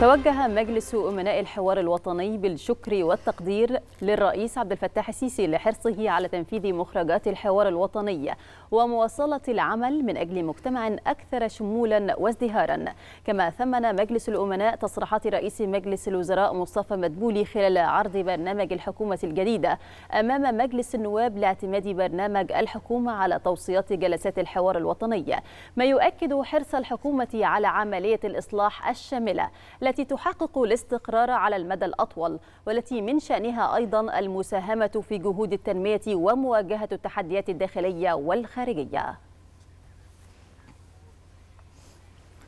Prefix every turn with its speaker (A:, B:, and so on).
A: توجه مجلس أمناء الحوار الوطني بالشكر والتقدير للرئيس عبد الفتاح السيسي لحرصه على تنفيذ مخرجات الحوار الوطني ومواصلة العمل من أجل مجتمع أكثر شمولا وازدهارا كما ثمن مجلس الأمناء تصريحات رئيس مجلس الوزراء مصطفى مدبولي خلال عرض برنامج الحكومة الجديدة أمام مجلس النواب لاعتماد برنامج الحكومة على توصيات جلسات الحوار الوطني ما يؤكد حرص الحكومة على عملية الإصلاح الشاملة التي تحقق الاستقرار على المدى الأطول والتي من شأنها أيضا المساهمة في جهود التنمية ومواجهة التحديات الداخلية والخارجية